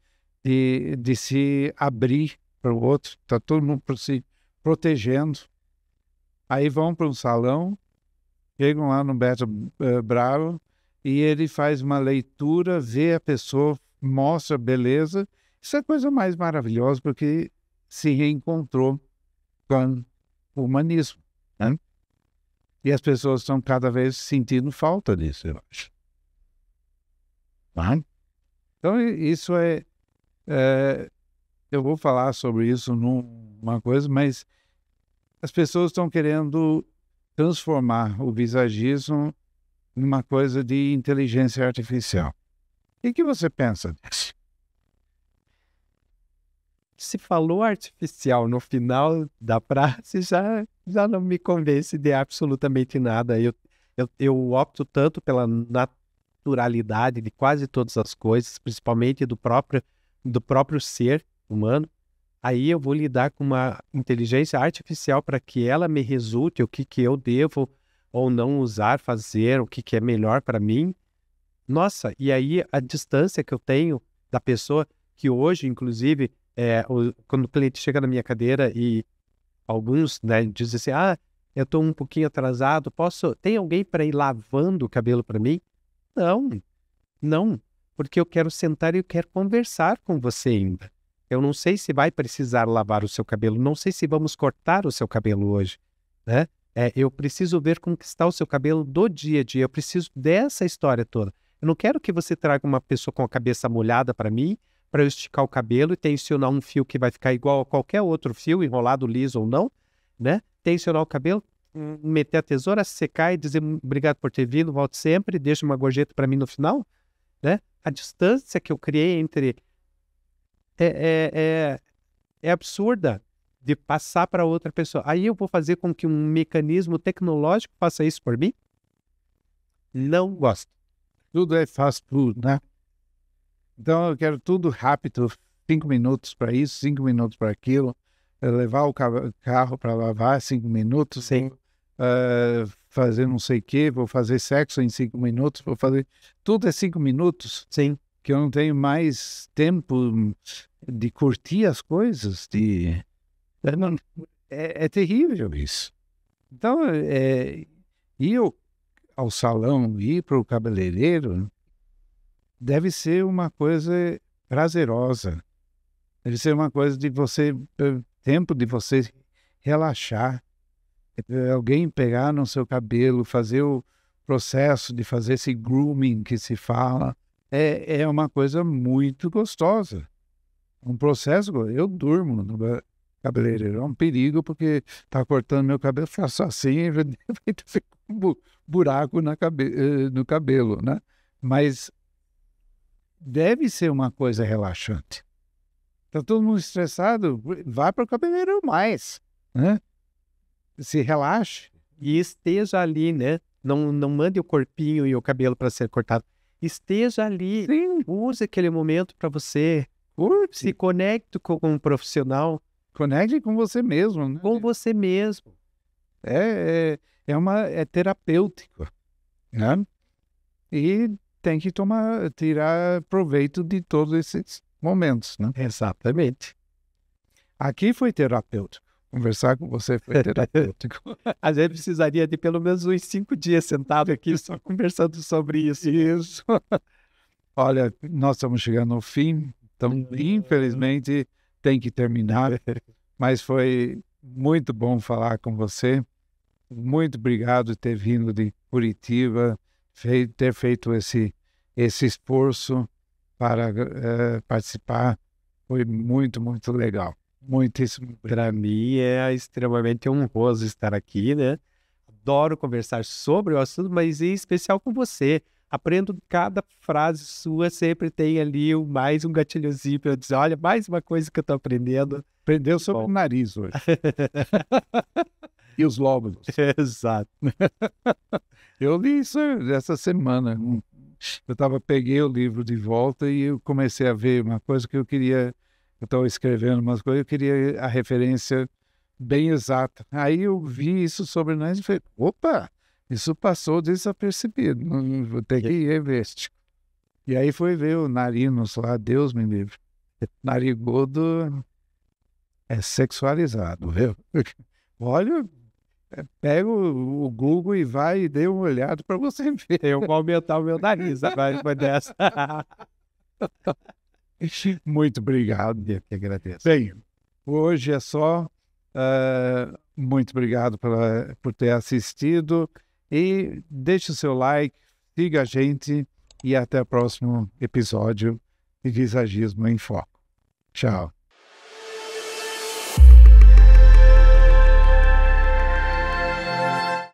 de, de se abrir para o outro, está todo mundo se protegendo. Aí vão para um salão, chegam lá no Beto eh, Bravo e ele faz uma leitura, vê a pessoa, mostra a beleza. Isso é a coisa mais maravilhosa, porque se reencontrou com o humanismo. Né? E as pessoas estão cada vez sentindo falta disso, eu acho. Tá? Então, isso é, é, eu vou falar sobre isso numa coisa, mas as pessoas estão querendo transformar o visagismo numa coisa de inteligência artificial. O que você pensa disso? Se falou artificial no final da frase, já, já não me convence de absolutamente nada. Eu, eu, eu opto tanto pela naturalidade de quase todas as coisas, principalmente do próprio do próprio ser humano, aí eu vou lidar com uma inteligência artificial para que ela me resulte o que, que eu devo ou não usar, fazer, o que, que é melhor para mim. Nossa, e aí a distância que eu tenho da pessoa que hoje, inclusive, é, o, quando o cliente chega na minha cadeira e alguns né, dizem assim, ah, eu estou um pouquinho atrasado, posso, tem alguém para ir lavando o cabelo para mim? Não, não porque eu quero sentar e eu quero conversar com você ainda. Eu não sei se vai precisar lavar o seu cabelo, não sei se vamos cortar o seu cabelo hoje, né? É, eu preciso ver como está o seu cabelo do dia a dia, eu preciso dessa história toda. Eu não quero que você traga uma pessoa com a cabeça molhada para mim, para eu esticar o cabelo e tensionar um fio que vai ficar igual a qualquer outro fio, enrolado, liso ou não, né? Tensionar o cabelo, hum, meter a tesoura, secar e dizer obrigado por ter vindo, volte sempre, deixa uma gorjeta para mim no final, né? a distância que eu criei entre. É, é, é, é absurda de passar para outra pessoa. Aí eu vou fazer com que um mecanismo tecnológico faça isso por mim? Não gosto. Tudo é fast food, né? Então eu quero tudo rápido, cinco minutos para isso, cinco minutos para aquilo, é levar o carro para lavar, cinco minutos. Sim uh, fazer não sei o quê, vou fazer sexo em cinco minutos, vou fazer. Tudo é cinco minutos. Sim. Que eu não tenho mais tempo de curtir as coisas, de. É, não... É, é, terrível isso. Então, é, ir ao salão, ir para o cabeleireiro, deve ser uma coisa prazerosa. Deve ser uma coisa de você, eh, tempo de você relaxar, eh, alguém pegar no seu cabelo, fazer o processo de fazer esse grooming que se fala, é, é uma coisa muito gostosa. É um processo, eu durmo no cabeleireiro, é um perigo porque tá cortando meu cabelo, faço tá assim, ter um buraco na cabe, eh, no cabelo, né? Mas deve ser uma coisa relaxante. Tá todo mundo estressado, vai para o cabeleireiro mais, né? se relaxe e esteja ali, né? Não, não mande o corpinho e o cabelo para ser cortado. Esteja ali, Sim. use aquele momento para você. Se conecte com um profissional. Conecte com você mesmo, né? Com você mesmo. É, é, é uma é terapêutico, né? E tem que tomar, tirar proveito de todos esses momentos, né? Exatamente. Aqui foi terapêutico. Conversar com você foi terapêutico. a gente precisaria de pelo menos uns cinco dias sentado aqui só conversando sobre isso. Isso. Olha, nós estamos chegando ao fim, então uhum. infelizmente tem que terminar, mas foi muito bom falar com você. Muito obrigado por ter vindo de Curitiba, ter feito esse, esse esforço para uh, participar. Foi muito, muito legal. Muitíssimo. Para mim é extremamente honroso estar aqui, né? Adoro conversar sobre o assunto, mas em especial com você. Aprendo cada frase sua, sempre tem ali mais um gatilhozinho para eu dizer: olha, mais uma coisa que eu estou aprendendo. Aprendeu sobre Bom. o nariz hoje. e os lóbulos. Exato. eu li isso essa semana. Hum. Eu tava, peguei o livro de volta e eu comecei a ver uma coisa que eu queria estou estava escrevendo umas coisas, eu queria a referência bem exata. Aí eu vi isso sobre nós e falei, opa, isso passou desapercebido, vou ter que ir ver E aí foi ver o Narinos lá, Deus me livre. Narigudo é sexualizado, viu? Olha, é, pega o, Google e vai e dê uma olhada para você ver. Eu vou aumentar o meu nariz vai depois dessa. Muito obrigado. Eu que agradeço. Bem, hoje é só. Uh, muito obrigado pra, por ter assistido e deixe o seu like, siga a gente e até o próximo episódio de Visagismo em Foco. Tchau.